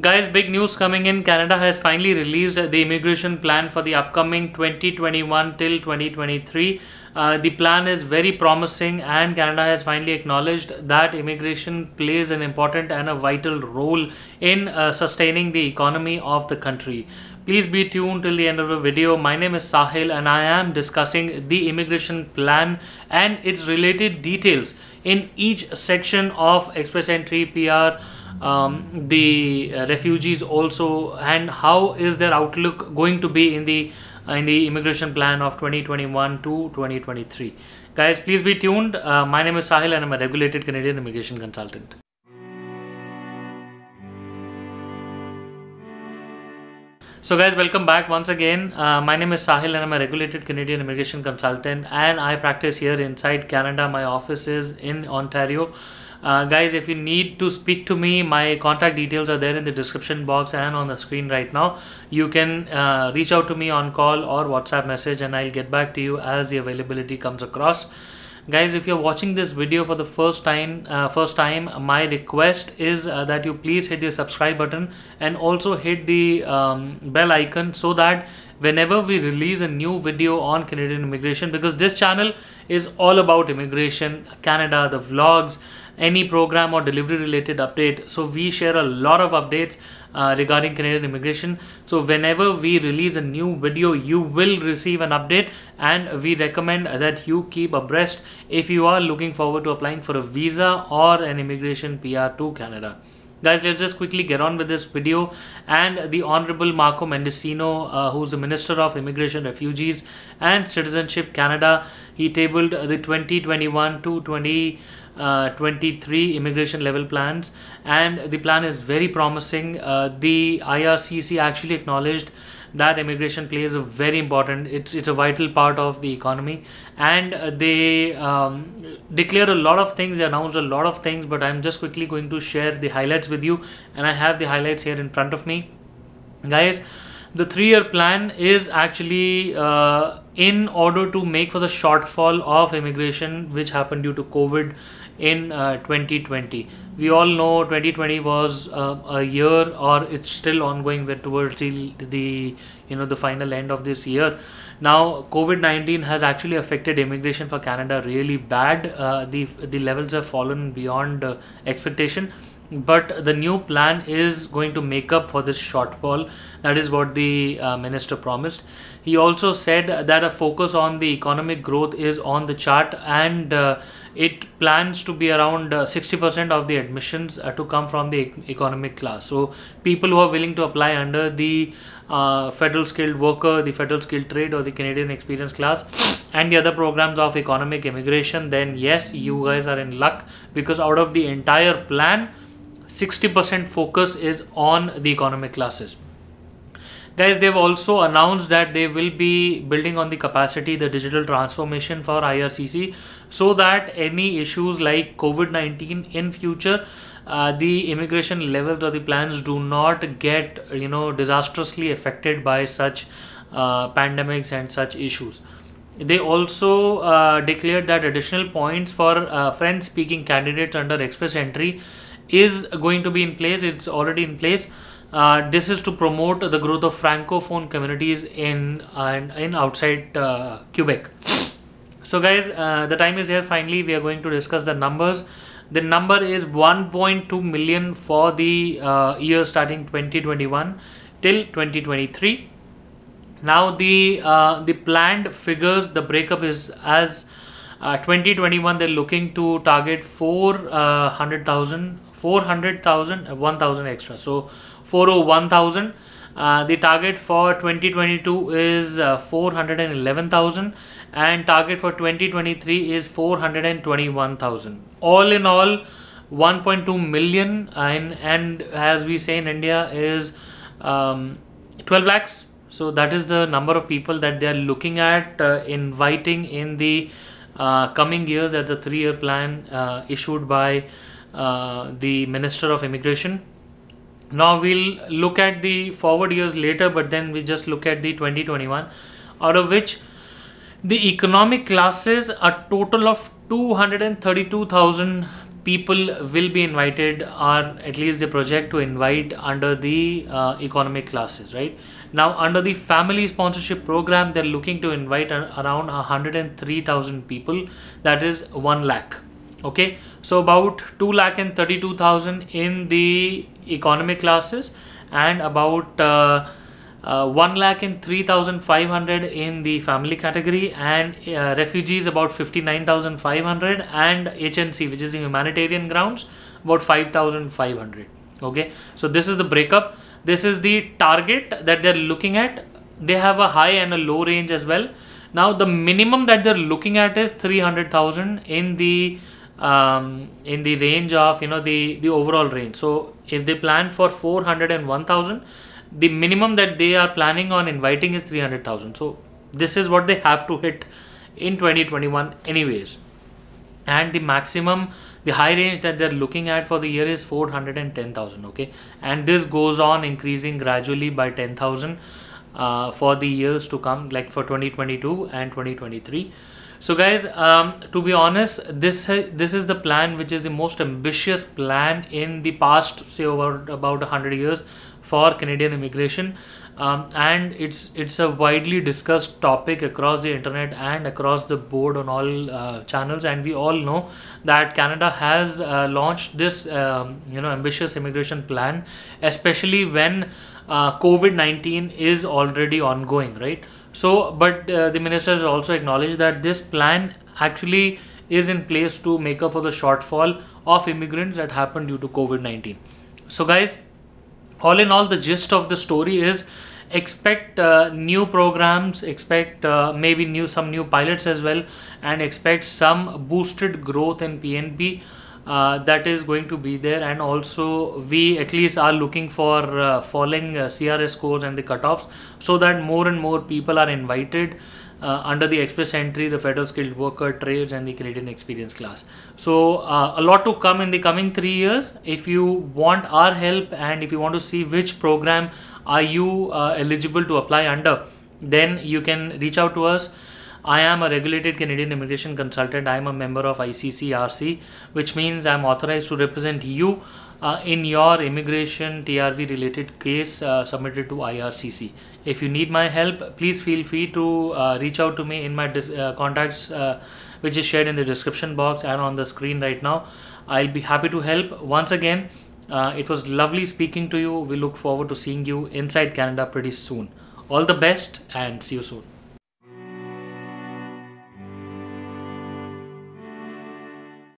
Guys, big news coming in. Canada has finally released the immigration plan for the upcoming 2021 till 2023. Uh, the plan is very promising, and Canada has finally acknowledged that immigration plays an important and a vital role in uh, sustaining the economy of the country. Please be tuned till the end of the video. My name is Sahil, and I am discussing the immigration plan and its related details in each section of Express Entry PR um, the refugees also and how is their outlook going to be in the uh, in the immigration plan of 2021 to 2023 guys please be tuned uh, my name is sahil and i'm a regulated canadian immigration consultant So guys, welcome back once again. Uh, my name is Sahil and I'm a regulated Canadian immigration consultant and I practice here inside Canada. My office is in Ontario. Uh, guys, if you need to speak to me, my contact details are there in the description box and on the screen right now. You can uh, reach out to me on call or WhatsApp message and I'll get back to you as the availability comes across guys if you're watching this video for the first time uh, first time my request is uh, that you please hit the subscribe button and also hit the um, bell icon so that whenever we release a new video on Canadian immigration because this channel is all about immigration Canada the vlogs any program or delivery related update. So we share a lot of updates uh, regarding Canadian immigration. So whenever we release a new video, you will receive an update and we recommend that you keep abreast if you are looking forward to applying for a visa or an immigration PR to Canada guys let's just quickly get on with this video and the honorable marco mendocino uh, who's the minister of immigration refugees and citizenship canada he tabled the 2021 to 20 uh, 23 immigration level plans and the plan is very promising uh, the ircc actually acknowledged that immigration plays a very important it's it's a vital part of the economy and uh, they um, declared a lot of things they announced a lot of things but i'm just quickly going to share the highlights with you and i have the highlights here in front of me guys the three year plan is actually uh, in order to make for the shortfall of immigration which happened due to covid in uh, 2020. We all know 2020 was uh, a year, or it's still ongoing. towards the, the you know the final end of this year. Now, COVID-19 has actually affected immigration for Canada really bad. Uh, the the levels have fallen beyond uh, expectation, but the new plan is going to make up for this shortfall. That is what the uh, minister promised. He also said that a focus on the economic growth is on the chart and uh, it plans to be around 60% uh, of the admissions uh, to come from the e economic class. So, people who are willing to apply under the uh, federal skilled worker, the federal skilled trade, or the Canadian experience class and the other programs of economic immigration, then yes, you guys are in luck because out of the entire plan, 60% focus is on the economic classes guys they've also announced that they will be building on the capacity the digital transformation for ircc so that any issues like covid-19 in future uh, the immigration levels or the plans do not get you know disastrously affected by such uh, pandemics and such issues they also uh, declared that additional points for uh, french speaking candidates under express entry is going to be in place it's already in place uh, this is to promote the growth of francophone communities in uh, in outside uh, Quebec. So guys, uh, the time is here. Finally, we are going to discuss the numbers. The number is 1.2 million for the uh, year starting 2021 till 2023. Now the uh, the planned figures, the breakup is as 2021 they're looking to target 400,000 400,000, uh, 1,000 extra. So 401,000. Uh, the target for 2022 is uh, 411,000 and target for 2023 is 421,000. All in all, 1.2 million and, uh, and as we say in India is um, 12 lakhs. So that is the number of people that they are looking at uh, inviting in the uh, coming years at the three-year plan issued by uh, the Minister of Immigration. Now we'll look at the forward years later, but then we just look at the 2021, out of which the economic classes, a total of 232,000 people will be invited or at least the project to invite under the uh, economic classes right now under the family sponsorship program they're looking to invite around 103000 people that is 1 lakh okay so about 2 lakh and 32 thousand in the economy classes and about uh, uh, 1 lakh and 3500 in the family category and uh, refugees about 59500 and hnc which is the humanitarian grounds about 5500 okay so this is the breakup this is the target that they're looking at they have a high and a low range as well now the minimum that they're looking at is 300000 in the um, in the range of you know the the overall range so if they plan for 400 and 1000 the minimum that they are planning on inviting is 300000 so this is what they have to hit in 2021 anyways and the maximum the high range that they're looking at for the year is 410000 okay and this goes on increasing gradually by 10000 uh, for the years to come like for 2022 and 2023 so guys, um, to be honest, this this is the plan which is the most ambitious plan in the past, say about about 100 years for Canadian immigration. Um, and it's it's a widely discussed topic across the internet and across the board on all uh, channels and we all know that Canada has uh, launched this um, you know ambitious immigration plan especially when uh, COVID-19 is already ongoing right so, but uh, the minister has also acknowledged that this plan actually is in place to make up for the shortfall of immigrants that happened due to COVID 19. So, guys, all in all, the gist of the story is expect uh, new programs expect uh, maybe new some new pilots as well and expect some boosted growth in pnp uh, that is going to be there and also we at least are looking for uh, falling uh, CRS scores and the cutoffs so that more and more people are invited uh, under the express entry the federal skilled worker trades and the Canadian experience class so uh, a lot to come in the coming three years if you want our help and if you want to see which program are you uh, eligible to apply under then you can reach out to us I am a regulated Canadian immigration consultant. I am a member of ICCRC, which means I am authorized to represent you uh, in your immigration TRV related case uh, submitted to IRCC. If you need my help, please feel free to uh, reach out to me in my uh, contacts, uh, which is shared in the description box and on the screen right now. I'll be happy to help. Once again, uh, it was lovely speaking to you. We look forward to seeing you inside Canada pretty soon. All the best and see you soon.